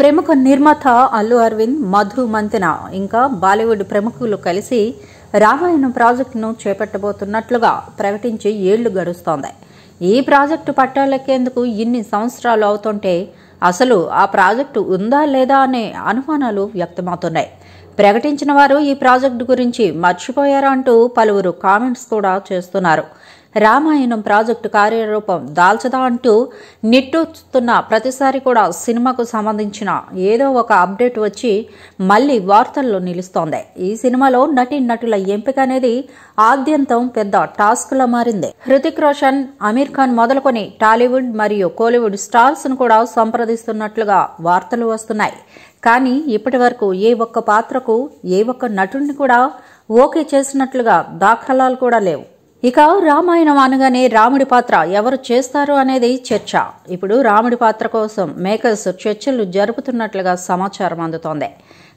ప్రముఖ నిర్మాత అల్లు అరవింద్ మధు మంతెన ఇంకా బాలీవుడ్ ప్రముఖులు కలిసి రామాయణ ప్రాజెక్టును చేపట్టబోతున్నట్లుగా ప్రకటించి ఏళ్లు గడుస్తోంది ఈ ప్రాజెక్టు పట్టాలెక్కేందుకు ఇన్ని సంవత్సరాలు అవుతుంటే అసలు ఆ ప్రాజెక్టు ఉందా లేదా అనే అనుమానాలు వ్యక్తమవుతున్నాయి ప్రకటించిన వారు ఈ ప్రాజెక్టు గురించి మర్చిపోయారా అంటూ పలువురు కామెంట్స్ కూడా చేస్తున్నారు రామాయణం ప్రాజెక్టు కార్యరూపం దాల్చదా అంటూ నిట్టూస్తున్న ప్రతిసారి కూడా సినిమాకు సంబంధించిన ఏదో ఒక అప్డేట్ వచ్చి మళ్ళీ వార్తల్లో నిలుస్తోంది ఈ సినిమాలో నటి నటుల ఎంపిక అనేది ఆద్యంతం పెద్ద టాస్క్లా మారింది హృతిక్ రోషన్ అమీర్ ఖాన్ మొదలుకొని టాలీవుడ్ మరియు కోలీవుడ్ ను కూడా సంప్రదిస్తున్నట్లుగా వార్తలు వస్తున్నాయి కానీ ఇప్పటి వరకు ఏ ఒక్క పాత్రకు ఏ ఒక్క నటుడిని కూడా ఓకే చేసినట్లుగా దాఖలాలు కూడా లేవు ఇక రామాయణం అనగానే రాముడి పాత్ర ఎవరు చేస్తారు అనేది చర్చ ఇప్పుడు రాముడి పాత్ర కోసం మేకర్స్ చర్చలు జరుపుతున్నట్లుగా సమాచారం అందుతోంది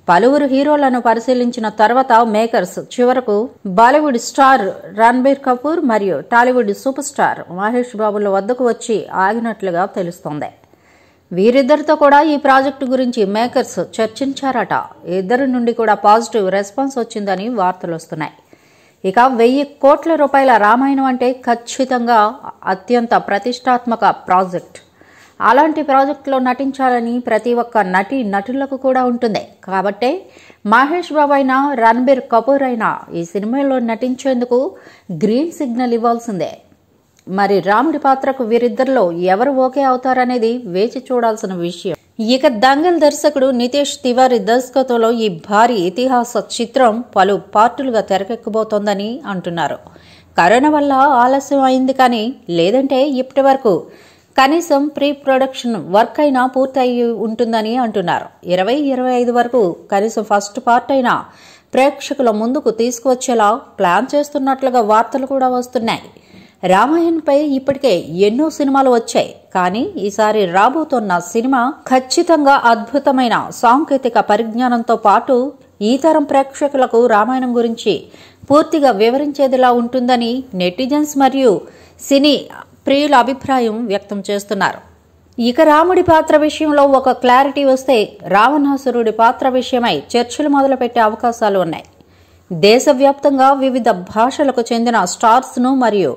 పలువురు హీరోలను పరిశీలించిన తర్వాత మేకర్స్ చివరకు బాలీవుడ్ స్టార్ రణబీర్ కపూర్ మరియు టాలీవుడ్ సూపర్ స్టార్ మహేష్ బాబుల వద్దకు వచ్చి ఆగినట్లుగా తెలుస్తోంది వీరిద్దరితో కూడా ఈ ప్రాజెక్టు గురించి మేకర్స్ చర్చించారట ఇద్దరి నుండి కూడా పాజిటివ్ రెస్పాన్స్ వచ్చిందని వార్తలు వస్తున్నాయి ఇక వెయ్యి కోట్ల రూపాయల రామాయణం అంటే ఖచ్చితంగా అత్యంత ప్రతిష్టాత్మక ప్రాజెక్ట్ అలాంటి ప్రాజెక్టులో నటించాలని ప్రతి ఒక్క నటి నటులకు కూడా ఉంటుంది కాబట్టే మహేష్ బాబు అయినా రణబీర్ కపూర్ అయినా ఈ సినిమాలో నటించేందుకు గ్రీన్ సిగ్నల్ ఇవ్వాల్సిందే మరి రాముడి పాత్రకు వీరిద్దరిలో ఎవరు ఓకే అవుతారనేది వేచి చూడాల్సిన విషయం ఇక దంగల్ దర్శకుడు నితేష్ తివారీ దర్శకత్వంలో ఈ భారీ ఇతిహాస చిత్రం పలు పార్టులుగా తెరకెక్కబోతోందని అంటున్నారు కరోనా వల్ల ఆలస్యం అయింది కానీ లేదంటే ఇప్పటి వరకు కనీసం ప్రీ ప్రొడక్షన్ వర్క్ అయినా పూర్తి అయి ఉంటుందని అంటున్నారు ఇరవై ఇరవై ఐదు వరకు కనీసం ఫస్ట్ పార్ట్ అయినా ప్రేక్షకుల ముందుకు తీసుకువచ్చేలా ప్లాన్ చేస్తున్నట్లుగా వార్తలు కూడా వస్తున్నాయి రామాయణ్పై ఇప్పటికే ఎన్నో సినిమాలు వచ్చాయి కానీ ఈసారి రాబోతున్న సినిమా ఖచ్చితంగా అద్భుతమైన సాంకేతిక పరిజ్ఞానంతో పాటు ఈ తరం ప్రేక్షకులకు రామాయణం గురించి పూర్తిగా వివరించేదిలా ఉంటుందని నెటిజన్స్ మరియు సినీ ప్రియుల అభిప్రాయం వ్యక్తం చేస్తున్నారు ఇక రాముడి పాత్ర విషయంలో ఒక క్లారిటీ వస్తే రావణాసురుడి పాత్ర విషయమై చర్చలు మొదలుపెట్టే అవకాశాలు ఉన్నాయి దేశవ్యాప్తంగా వివిధ భాషలకు చెందిన స్టార్స్ను మరియు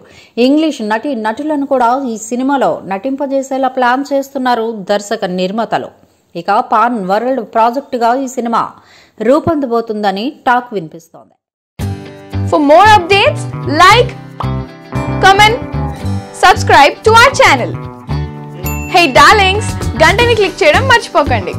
ఇంగ్లీష్ నటి నటులను కూడా ఈ సినిమాలో నటింపజేసేలా ప్లాన్ చేస్తున్నారు దర్శక నిర్మాతలు ఇక పాన్ వరల్డ్ ప్రాజెక్టుగా ఈ సినిమా రూపొందబోతుందని టాక్ వినిపిస్తోంది for more updates like comment subscribe to our channel hey darlings గంటని క్లిక్ చేయడం మర్చిపోకండి